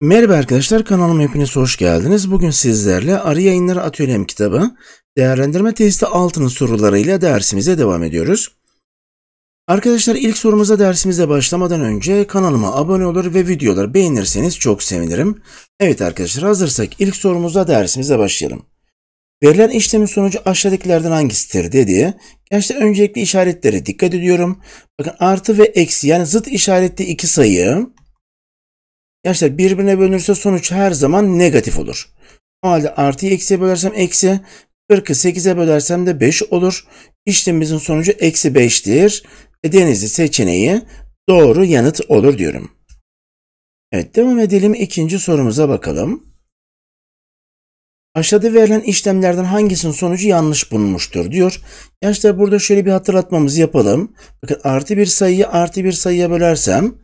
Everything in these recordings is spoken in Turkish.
Merhaba arkadaşlar kanalıma hepiniz hoş geldiniz. Bugün sizlerle Arı Yayınları Atölyem kitabı değerlendirme testi altının sorularıyla dersimize devam ediyoruz. Arkadaşlar ilk sorumuza dersimize başlamadan önce kanalıma abone olur ve videoları beğenirseniz çok sevinirim. Evet arkadaşlar hazırsak ilk sorumuza dersimize başlayalım. Verilen işlemin sonucu aşağıdakilerden hangisidir dediği Arkadaşlar öncelikle işaretlere dikkat ediyorum. Bakın artı ve eksi yani zıt işaretli iki sayı arkadaşlar birbirine bölünürse sonuç her zaman negatif olur. O halde artıyı eksiye bölersem eksi 40'ı 8'e bölersem de 5 olur. İşlemimizin sonucu eksi 5'tir. E, denizli seçeneği doğru yanıt olur diyorum. Evet devam edelim ikinci sorumuza bakalım. Aşağıda verilen işlemlerden hangisinin sonucu yanlış bulunmuştur diyor. Gençler burada şöyle bir hatırlatmamızı yapalım. Bakın artı bir sayıyı artı bir sayıya bölersem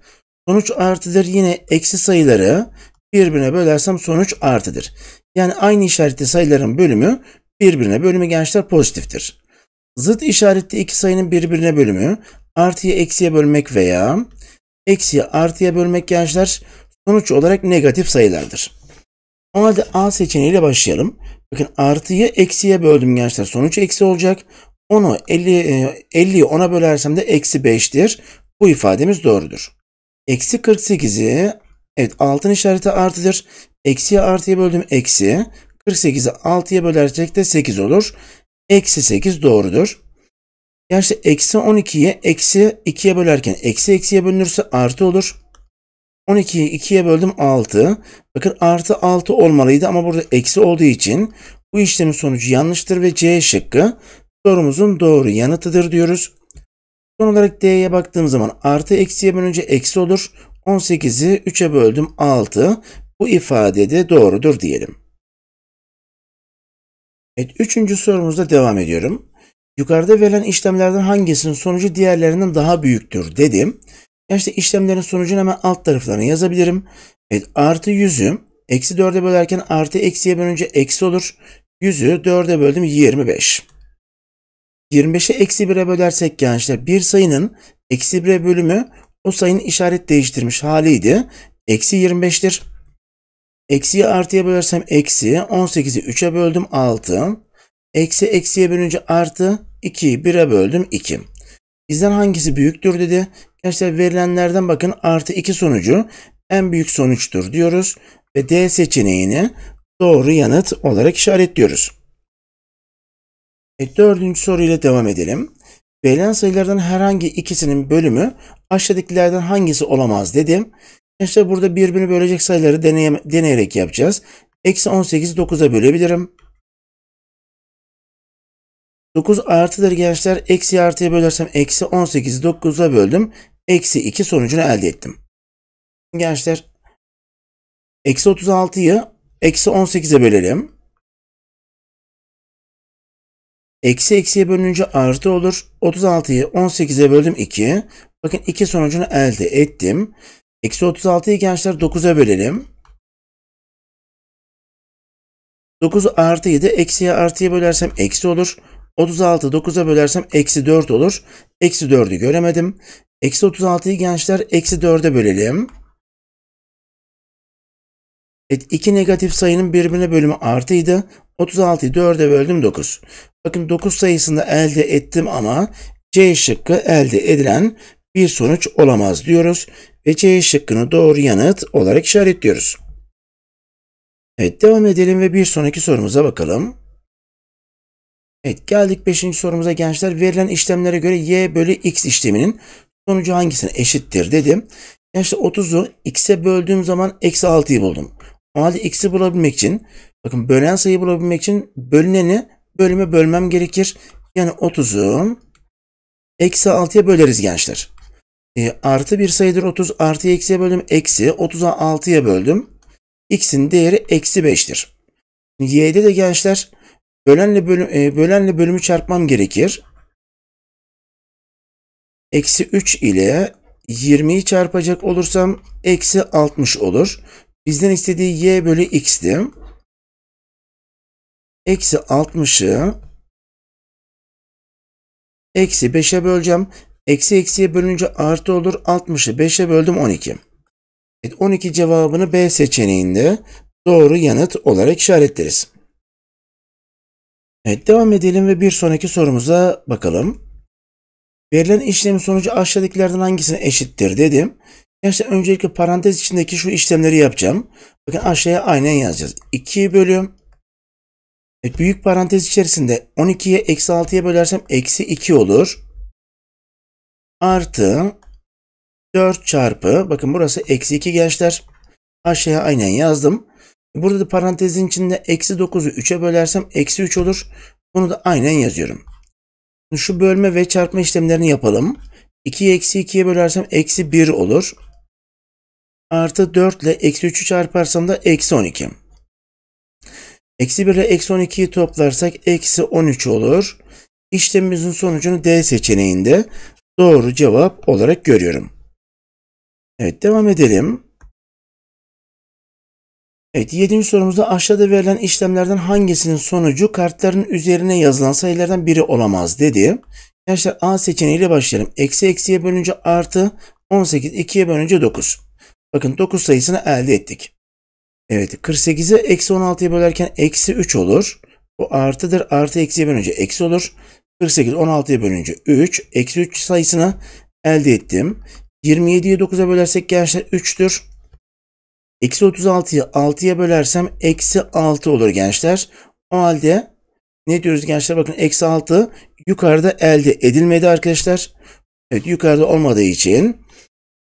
sonuç artıdır. Yine eksi sayıları birbirine bölersem sonuç artıdır. Yani aynı işaretli sayıların bölümü birbirine bölümü gençler pozitiftir. Zıt işaretli iki sayının birbirine bölümü artıya eksiye bölmek veya eksiye artıya bölmek gençler sonuç olarak negatif sayılardır. O halde A seçeneğiyle başlayalım. Bakın artıyı eksiye böldüm gençler. Sonuç eksi olacak. 10'u 50, 50'yi 10'a bölersem de eksi 5'tir. Bu ifademiz doğrudur. Eksi 48'i evet altın işareti artıdır. Eksiye artıya böldüm eksi. 48'i 6'ya bölersek de 8 olur. Eksi 8 doğrudur. Gerçi eksi 12'ye eksi 2'ye bölerken eksi eksiye bölünürse artı olur. 12'yi 2'ye böldüm 6. Bakın artı 6 olmalıydı ama burada eksi olduğu için bu işlemin sonucu yanlıştır ve C şıkkı sorumuzun doğru yanıtıdır diyoruz. Son olarak D'ye baktığım zaman artı eksiye bölünce eksi olur. 18'i 3'e böldüm 6. Bu ifade de doğrudur diyelim. Evet, üçüncü sorumuzda devam ediyorum. Yukarıda verilen işlemlerden hangisinin sonucu diğerlerinden daha büyüktür dedim. Ya işte işlemlerin sonucunu hemen alt taraflarına yazabilirim. Evet artı 100'ü eksi 4'e bölerken artı eksiye bölünce eksi olur. 100'ü 4'e böldüm 25. 25'e eksi 1'e bölersek gençler bir sayının eksi 1'e bölümü o sayının işaret değiştirmiş haliydi. Eksi 25'tir. Eksiyi artıya bölersem eksi. 18'i 3'e böldüm 6. Eksi eksiye bölünce artı 2'yi 1'e böldüm 2 bizden hangisi büyüktür dedi. Gençler verilenlerden bakın artı 2 sonucu en büyük sonuçtur diyoruz. Ve D seçeneğini doğru yanıt olarak işaretliyoruz. E, dördüncü soruyla devam edelim. Verilen sayılardan herhangi ikisinin bölümü aşağıdakilerden hangisi olamaz dedim. İşte burada birbirini bölecek sayıları deneyerek yapacağız. Eksi 18'i 9'a bölebilirim. 9 artıdır gençler. Eksi artıya bölersem eksi 18'i 9'a böldüm. Eksi 2 sonucunu elde ettim. Gençler eksi 36'yı eksi 18'e bölelim. Eksi eksiye bölününce artı olur. 36'yı 18'e böldüm 2. Bakın 2 sonucunu elde ettim. Eksi 36'yı gençler 9'a bölelim. 9 artı 7 eksiye artıya bölersem eksi olur. 36 9'a bölersem eksi 4 olur. Eksi 4'ü göremedim. Eksi 36'yı gençler eksi 4'e bölelim. Evet, iki negatif sayının birbirine bölümü artıydı. 36'yı 4'e böldüm 9. Bakın 9 sayısını elde ettim ama C şıkkı elde edilen bir sonuç olamaz diyoruz. Ve C şıkkını doğru yanıt olarak işaretliyoruz. Evet devam edelim ve bir sonraki sorumuza bakalım. Evet geldik 5. sorumuza gençler. Verilen işlemlere göre y bölü x işleminin sonucu hangisine eşittir dedim. Gençler 30'u x'e böldüğüm zaman eksi 6'yı buldum. O halde x'i bulabilmek için bakın bölen sayıyı bulabilmek için bölüneni bölüme bölmem gerekir. Yani 30'u eksi 6'ya böleriz gençler. E, artı bir sayıdır 30 artı eksiye böldüm eksi 30'a 6'ya böldüm. x'in değeri eksi 5'tir. Y'de de gençler Bölenle, bölüm, e, bölenle bölümü çarpmam gerekir. Eksi 3 ile 20'yi çarpacak olursam eksi 60 olur. Bizden istediği y bölü x'ti. Eksi 60'ı eksi 5'e böleceğim. Eksi eksiye bölünce artı olur. 60'ı 5'e böldüm 12. 12 cevabını B seçeneğinde doğru yanıt olarak işaretleriz. Evet devam edelim ve bir sonraki sorumuza bakalım. Verilen işlemin sonucu aşağıdakilerden hangisine eşittir dedim. Gençler öncelikle parantez içindeki şu işlemleri yapacağım. Bakın aşağıya aynen yazacağız. 2'yi bölüyorum. Evet, büyük parantez içerisinde 12'ye eksi 6'ya bölersem eksi 2 olur. Artı 4 çarpı bakın burası eksi 2 gençler. Aşağıya aynen yazdım. Burada da parantezin içinde eksi 9'u 3'e bölersem eksi 3 olur. Bunu da aynen yazıyorum. Şu bölme ve çarpma işlemlerini yapalım. 2'yi eksi 2'ye bölersem eksi 1 olur. Artı 4 ile eksi 3'ü çarparsam da eksi 12. Eksi 1 ile eksi 12'yi toplarsak eksi 13 olur. İşlemimizin sonucunu D seçeneğinde doğru cevap olarak görüyorum. Evet devam edelim. Evet 7. sorumuzda aşağıda verilen işlemlerden hangisinin sonucu kartların üzerine yazılan sayılardan biri olamaz dedi. Gençler A seçeneğiyle başlayalım. Eksi eksiye bölünce artı 18 2'ye bölünce 9. Bakın 9 sayısını elde ettik. Evet 48'i eksi 16'ya bölerken eksi 3 olur. Bu artıdır. Artı eksiye bölünce eksi olur. 48 16'ya bölünce 3. Eksi 3 sayısını elde ettim. 27'yi 9'a bölersek gençler 3'tür. Eksi 36'yı 6'ya bölersem eksi 6 olur gençler. O halde ne diyoruz gençler? Bakın eksi 6 yukarıda elde edilmedi arkadaşlar. Evet yukarıda olmadığı için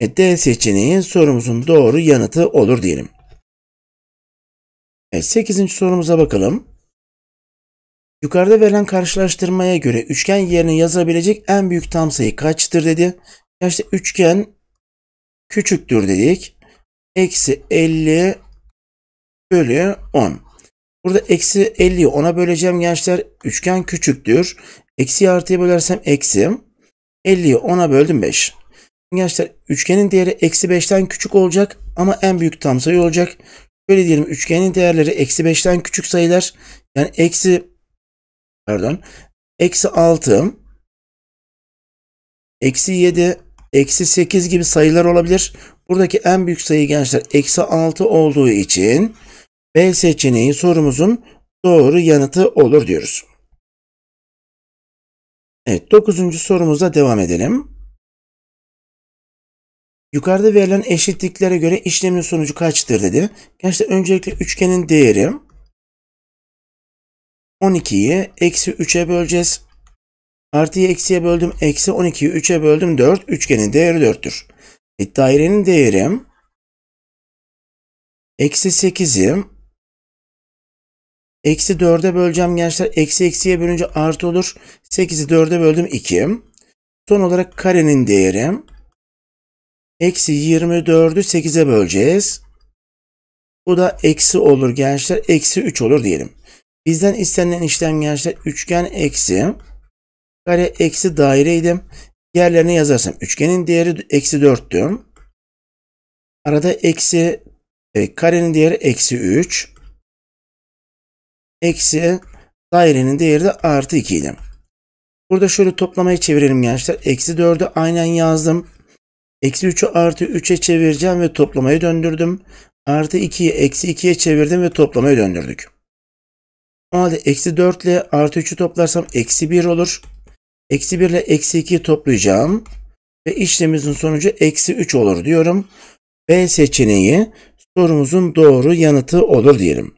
e, D seçeneği sorumuzun doğru yanıtı olur diyelim. Evet 8. sorumuza bakalım. Yukarıda verilen karşılaştırmaya göre üçgen yerine yazabilecek en büyük tam sayı kaçtır dedi. Gençler üçgen küçüktür dedik eksi 50 bölü 10. Burada eksi 50'yi 10'a böleceğim gençler. Üçgen küçüktür. Eksi artıya bölersem eksi. 50'yi 10'a böldüm 5. Gençler üçgenin değeri eksi 5'ten küçük olacak ama en büyük tam sayı olacak. Şöyle diyelim üçgenin değerleri eksi 5'ten küçük sayılar. Yani eksi pardon eksi 6 eksi 7 eksi 8 gibi sayılar olabilir. Buradaki en büyük sayı gençler eksi 6 olduğu için B seçeneği sorumuzun doğru yanıtı olur diyoruz. Evet 9. sorumuza devam edelim. Yukarıda verilen eşitliklere göre işlemin sonucu kaçtır dedi. Gençler öncelikle üçgenin değeri 12'yi eksi 3'e böleceğiz. Artıyı eksiye böldüm. Eksi 12'yi 3'e böldüm. 4. Üçgenin değeri 4'tür. E, dairenin değeri eksi 8'i eksi 4'e böleceğim gençler. Eksi eksiye bölünce artı olur. 8'i 4'e böldüm 2. Son olarak karenin değeri eksi 24'ü 8'e böleceğiz. Bu da eksi olur gençler. Eksi 3 olur diyelim. Bizden istenilen işlem gençler üçgen eksi Kare eksi daireydim. Yerlerine yazarsam üçgenin değeri eksi 4 diyorum. Arada eksi e, karenin değeri eksi 3. Eksi dairenin değeri de artı 2 idi. Burada şöyle toplamayı çevirelim gençler. Eksi 4'ü aynen yazdım. Eksi 3'ü artı 3'e çevireceğim ve toplamayı döndürdüm. Artı 2'yi eksi 2'ye çevirdim ve toplamayı döndürdük. O halde eksi 4 ile artı 3'ü toplarsam eksi 1 olur. Eksi 1 ile eksi 2'yi toplayacağım. Ve işlemimizin sonucu eksi 3 olur diyorum. B seçeneği sorumuzun doğru yanıtı olur diyelim.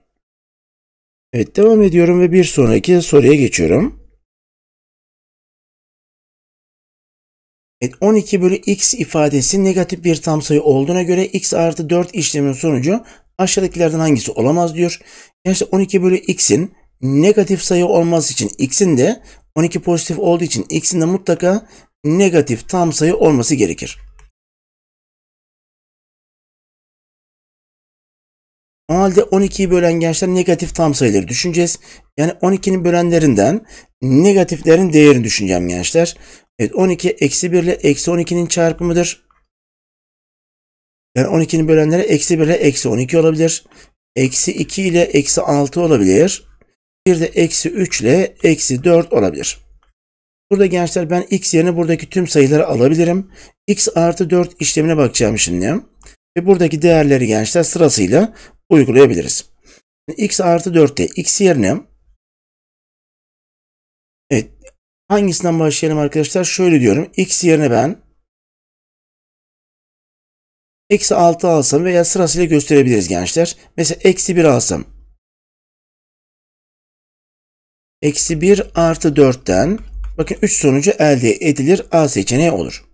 Evet devam ediyorum ve bir sonraki soruya geçiyorum. Evet, 12 bölü x ifadesi negatif bir tam sayı olduğuna göre x artı 4 işleminin sonucu aşağıdakilerden hangisi olamaz diyor. Yani işte 12 bölü x'in negatif sayı olması için x'in de 12 pozitif olduğu için x'in de mutlaka negatif tam sayı olması gerekir. 10 halde 12'yi bölen gençler negatif tam sayıları düşüneceğiz. Yani 12'nin bölenlerinden negatiflerin değerini düşüneceğim gençler. Evet 12 eksi 1 ile eksi 12'nin çarpımıdır. Yani 12'nin bölenleri eksi 1 ile eksi 12 olabilir. Eksi 2 ile eksi 6 olabilir. Bir de eksi 3 ile eksi 4 olabilir. Burada gençler ben x yerine buradaki tüm sayıları alabilirim. x artı 4 işlemine bakacağım şimdi. Ve buradaki değerleri gençler sırasıyla uygulayabiliriz. x artı 4 4'te x yerine Evet. Hangisinden başlayalım arkadaşlar? Şöyle diyorum. x yerine ben eksi 6 alsam veya sırasıyla gösterebiliriz gençler. Mesela eksi 1 alsam Eksi 1 artı 4'ten bakın 3 sonucu elde edilir. A seçeneği olur.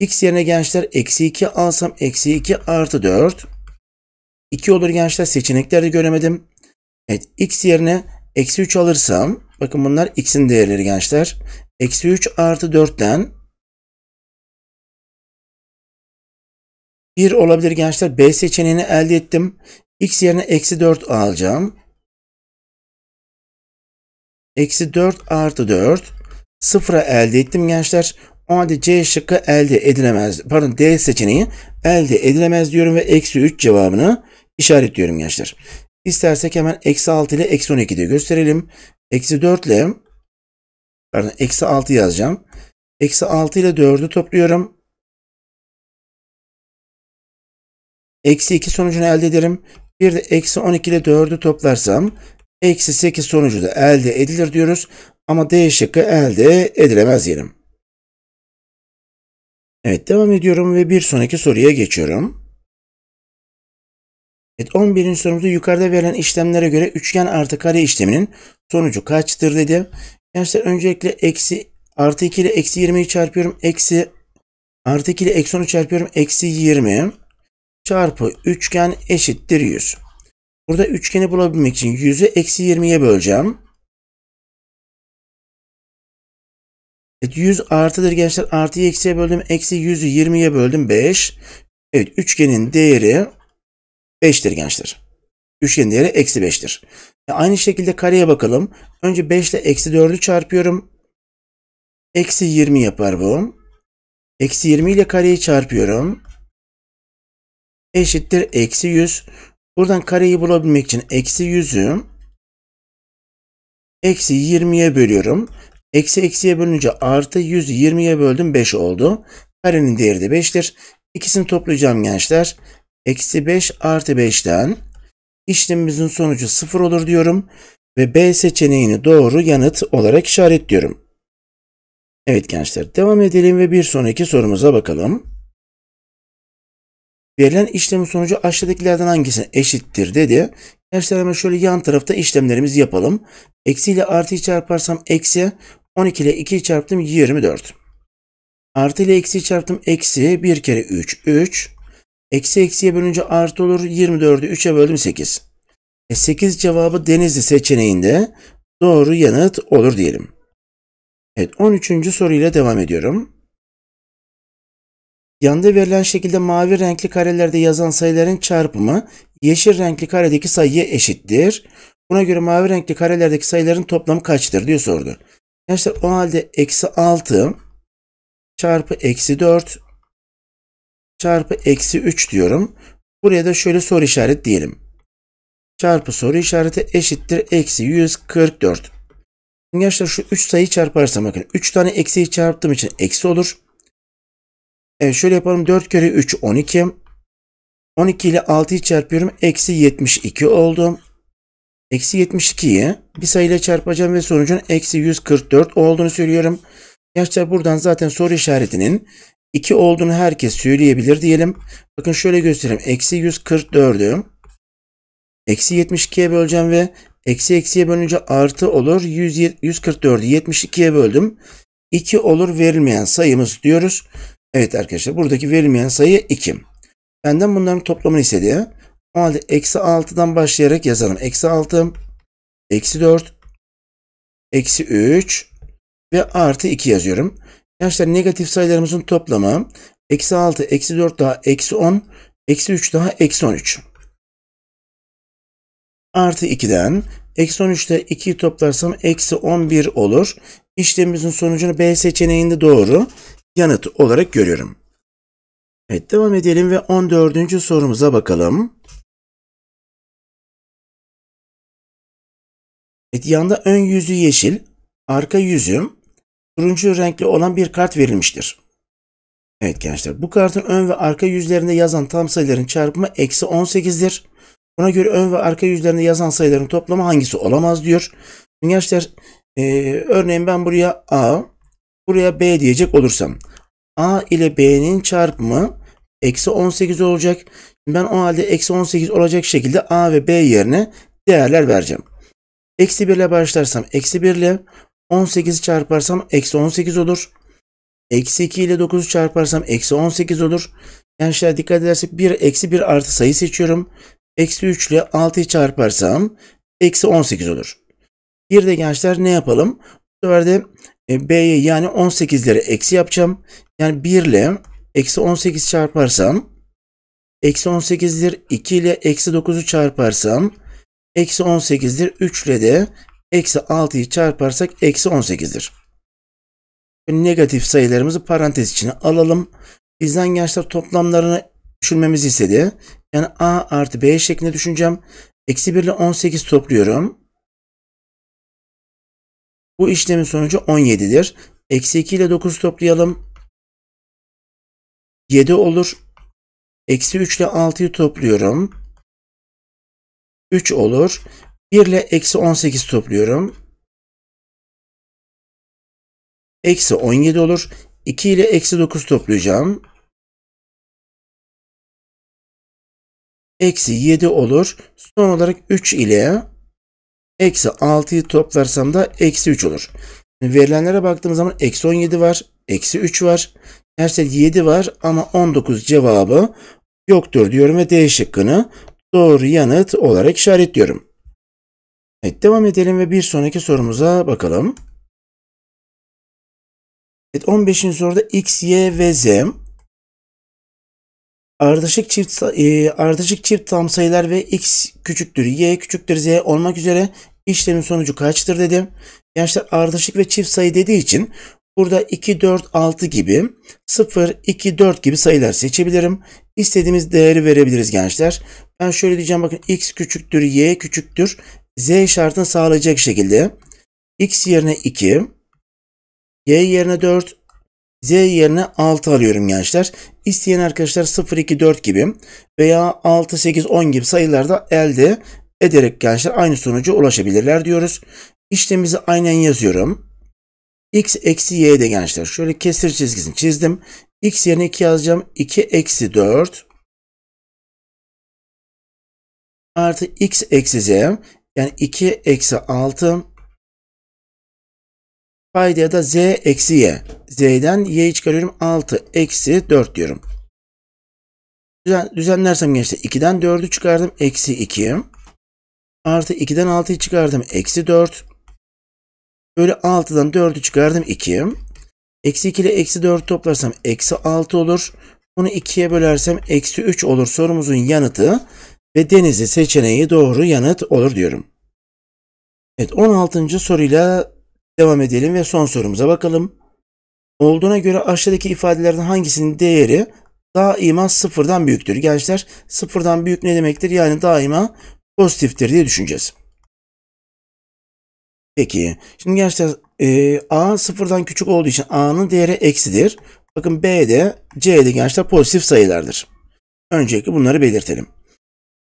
X yerine gençler eksi 2 alsam eksi 2 artı 4. 2 olur gençler seçeneklerde göremedim. Evet x yerine eksi 3 alırsam bakın bunlar x'in değerleri gençler. Eksi 3 artı 4'ten 1 olabilir gençler. B seçeneğini elde ettim. X yerine eksi 4 alacağım. Eksi 4 artı 4. Sıfıra elde ettim gençler. O halde C şıkkı elde edilemez. Pardon D seçeneği elde edilemez diyorum ve eksi 3 cevabını işaretliyorum gençler. İstersek hemen eksi 6 ile eksi 12 de gösterelim. Eksi 4 ile pardon eksi 6 yazacağım. Eksi 6 ile 4'ü topluyorum. Eksi 2 sonucunu elde ederim. Bir de eksi 12 ile 4'ü toplarsam eksi 8 sonucu da elde edilir diyoruz. Ama D şıkkı elde edilemez diyelim. Evet devam ediyorum ve bir sonraki soruya geçiyorum. Evet 11. sorumuzda yukarıda verilen işlemlere göre üçgen artı kare işleminin sonucu kaçtır dedi. Gençler öncelikle eksi artı 2 ile eksi 20'yi çarpıyorum. Eksi artı 2 ile eksi 10'u çarpıyorum. Eksi 20 çarpı üçgen eşittir 100. Burada üçgeni bulabilmek için 100'ü eksi 20'ye böleceğim. Evet, 100 artıdır gençler. Artıyı eksiye böldüm. Eksi 100'ü 20'ye böldüm. 5. Evet üçgenin değeri 5'tir gençler. Üçgenin değeri eksi 5'tir. E, aynı şekilde kareye bakalım. Önce 5 ile eksi 4'ü çarpıyorum. Eksi 20 yapar bu. Eksi 20 ile kareyi çarpıyorum. Eşittir eksi 100. Buradan kareyi bulabilmek için eksi 100'ü eksi 20'ye bölüyorum. Eksi eksiye bölünce artı 100'ü 20'ye böldüm 5 oldu. Karenin değeri de 5'tir. İkisini toplayacağım gençler. Eksi 5 artı 5'ten işlemimizin sonucu 0 olur diyorum. Ve B seçeneğini doğru yanıt olarak işaretliyorum. Evet gençler devam edelim ve bir sonraki sorumuza bakalım. Verilen işlemin sonucu aşağıdakilerden hangisine eşittir dedi. Gençler hemen şöyle yan tarafta işlemlerimizi yapalım. Eksi ile artıyı çarparsam eksi 12 ile 2'yi çarptım 24. Artı ile eksi çarptım eksi 1 kere 3 3. Eksi eksiye bölünce artı olur 24'ü 3'e böldüm 8. E 8 cevabı denizli seçeneğinde doğru yanıt olur diyelim. Evet 13. soruyla devam ediyorum. Yanda verilen şekilde mavi renkli karelerde yazan sayıların çarpımı yeşil renkli karedeki sayıya eşittir. Buna göre mavi renkli karelerdeki sayıların toplamı kaçtır diyor sordu. Gençler o halde eksi 6 çarpı eksi 4 çarpı eksi 3 diyorum. Buraya da şöyle soru işareti diyelim. Çarpı soru işareti eşittir eksi 144. Gençler şu 3 sayı çarparsam bakın 3 tane eksiyi çarptığım için eksi olur. E, şöyle yapalım 4 kere 3 12. 12 ile 6'yı çarpıyorum. Eksi 72 oldu. Eksi 72'yi bir sayıyla çarpacağım ve sonucun eksi 144 olduğunu söylüyorum. Gençler buradan zaten soru işaretinin 2 olduğunu herkes söyleyebilir diyelim. Bakın şöyle göstereyim. Eksi 144'ü eksi 72'ye böleceğim ve eksi eksiye bölünce artı olur. 144'ü 72'ye böldüm. 2 olur verilmeyen sayımız diyoruz. Evet arkadaşlar buradaki verilmeyen sayı 2. Benden bunların toplamını istediği. O halde eksi 6'dan başlayarak yazalım. Eksi 6, eksi 4, eksi 3 ve artı 2 yazıyorum. Arkadaşlar negatif sayılarımızın toplamı eksi 6, eksi 4 daha eksi 10, eksi 3 daha eksi 13. Artı 2'den eksi 13'te 2'yi toplarsam eksi 11 olur. İşlemimizin sonucunu B seçeneğinde doğru yanıt olarak görüyorum. Evet devam edelim ve 14. sorumuza bakalım. Evet yanda ön yüzü yeşil, arka yüzü turuncu renkli olan bir kart verilmiştir. Evet gençler bu kartın ön ve arka yüzlerinde yazan tam sayıların çarpımı eksi 18'dir. Buna göre ön ve arka yüzlerinde yazan sayıların toplamı hangisi olamaz diyor. Gençler e, örneğin ben buraya A, Buraya B diyecek olursam. A ile B'nin çarpımı eksi 18 olacak. Ben o halde eksi 18 olacak şekilde A ve B yerine değerler vereceğim. Eksi 1 ile başlarsam eksi 1 ile 18'i çarparsam eksi 18 olur. Eksi 2 ile 9'u çarparsam eksi 18 olur. Gençler dikkat edersek 1 eksi 1 artı sayı seçiyorum. Eksi 3 ile 6'yı çarparsam eksi 18 olur. Bir de gençler ne yapalım? Bu sefer de e, B'ye yani 18'lere eksi yapacağım. Yani 1 ile eksi 18 çarparsam eksi 18'dir. 2 ile eksi 9'u çarparsam eksi 18'dir. 3 ile de eksi 6'yı çarparsak eksi 18'dir. Negatif sayılarımızı parantez içine alalım. Bizden gençler toplamlarını düşürmemizi istedi. Yani A artı B şeklinde düşüneceğim. Eksi 1 ile 18 topluyorum. Bu işlemin sonucu 17'dir. Eksi 2 ile 9 toplayalım. 7 olur. Eksi 3 ile 6'yı topluyorum. 3 olur. 1 ile eksi 18 topluyorum. Eksi 17 olur. 2 ile eksi 9 toplayacağım. Eksi 7 olur. Son olarak 3 ile Eksi 6'yı toplarsam da eksi 3 olur. Verilenlere baktığımız zaman eksi 17 var. Eksi 3 var. Derse 7 var ama 19 cevabı yoktur diyorum ve D şıkkını doğru yanıt olarak işaretliyorum. Evet devam edelim ve bir sonraki sorumuza bakalım. Evet 15. soruda X, Y ve Z ardışık çift e, ardışık çift tam sayılar ve x küçüktür y küçüktür z olmak üzere işlemin sonucu kaçtır dedim. Gençler ardışık ve çift sayı dediği için burada 2, 4, 6 gibi 0, 2, 4 gibi sayılar seçebilirim. İstediğimiz değeri verebiliriz gençler. Ben şöyle diyeceğim bakın x küçüktür, y küçüktür. Z şartını sağlayacak şekilde x yerine 2, y yerine 4, z yerine 6 alıyorum gençler. İsteyen arkadaşlar 0, 2, 4 gibi veya 6, 8, 10 gibi sayılarda elde ederek gençler aynı sonuca ulaşabilirler diyoruz. İşlemimizi aynen yazıyorum. X eksi y de gençler. Şöyle kesir çizgisini çizdim. X yerine 2 yazacağım. 2 eksi 4 artı x eksi z yani 2 eksi 6 paydaya da z eksi y. Z'den y'yi çıkarıyorum. 6 eksi 4 diyorum. Düzen, düzenlersem gençler 2'den 4'ü çıkardım. Eksi 2. Artı 2'den 6'yı çıkardım. Eksi 4. Böyle 6'dan 4'ü çıkardım. 2. Eksi 2 ile eksi 4 toplarsam eksi 6 olur. Bunu 2'ye bölersem eksi 3 olur sorumuzun yanıtı ve denizi seçeneği doğru yanıt olur diyorum. Evet 16. soruyla devam edelim ve son sorumuza bakalım. Olduğuna göre aşağıdaki ifadelerden hangisinin değeri daima sıfırdan büyüktür? Gençler sıfırdan büyük ne demektir? Yani daima pozitiftir diye düşüneceğiz. Peki şimdi gençler e, A sıfırdan küçük olduğu için A'nın değeri eksidir. Bakın B'de C'de gençler pozitif sayılardır. Öncelikle bunları belirtelim.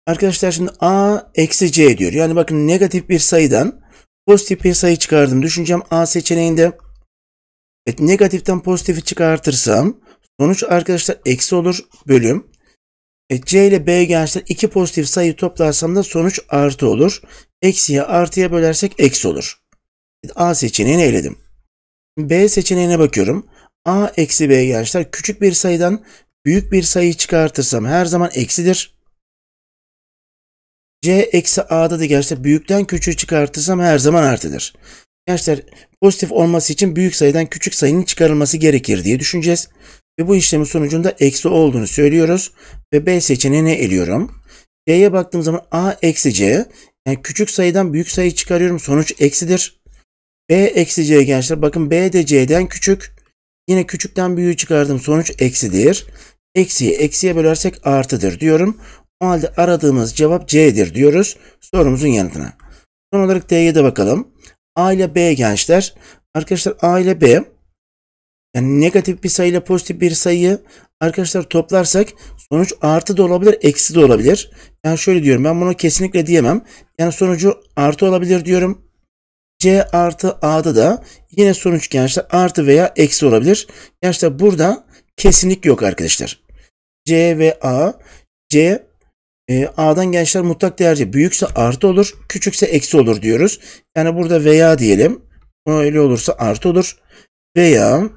Arkadaşlar şimdi A eksi C diyor. Yani bakın negatif bir sayıdan pozitif bir sayı çıkardım. Düşüneceğim A seçeneğinde. Evet, negatiften pozitifi çıkartırsam sonuç arkadaşlar eksi olur bölüm. E, C ile B gençler iki pozitif sayı toplarsam da sonuç artı olur. Eksiye artıya bölersek eksi olur. A seçeneğini eledim. B seçeneğine bakıyorum. A eksi B gençler küçük bir sayıdan büyük bir sayı çıkartırsam her zaman eksidir. C eksi A'da da gençler büyükten küçüğü çıkartırsam her zaman artıdır. Gençler pozitif olması için büyük sayıdan küçük sayının çıkarılması gerekir diye düşüneceğiz. Ve bu işlemin sonucunda eksi olduğunu söylüyoruz. Ve B seçeneğini eliyorum. C'ye baktığım zaman A eksi C. Yani küçük sayıdan büyük sayı çıkarıyorum. Sonuç eksidir. B eksi C gençler. Bakın B de C'den küçük. Yine küçükten büyüğü çıkardım. Sonuç eksidir. Eksiyi eksiye bölersek artıdır diyorum. O halde aradığımız cevap C'dir diyoruz sorumuzun yanıtına. Son olarak D'ye de bakalım. A ile B gençler. Arkadaşlar A ile B yani negatif bir sayı ile pozitif bir sayıyı arkadaşlar toplarsak sonuç artı da olabilir, eksi de olabilir. Yani şöyle diyorum ben bunu kesinlikle diyemem. Yani sonucu artı olabilir diyorum. C artı A'da da yine sonuç gençler artı veya eksi olabilir. Gençler burada kesinlik yok arkadaşlar. C ve A, C e, A'dan gençler mutlak değerce büyükse artı olur, küçükse eksi olur diyoruz. Yani burada veya diyelim. Öyle olursa artı olur. Veya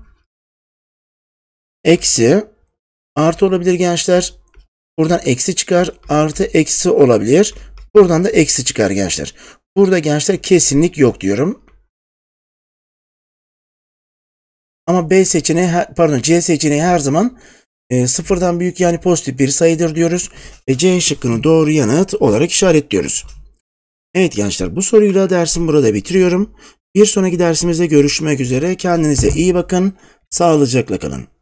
eksi artı olabilir gençler. Buradan eksi çıkar. Artı eksi olabilir. Buradan da eksi çıkar gençler. Burada gençler kesinlik yok diyorum. Ama B seçeneği pardon C seçeneği her zaman e, sıfırdan büyük yani pozitif bir sayıdır diyoruz. Ve C şıkkını doğru yanıt olarak işaretliyoruz. Evet gençler bu soruyla dersim burada bitiriyorum. Bir sonraki dersimizde görüşmek üzere. Kendinize iyi bakın. Sağlıcakla kalın.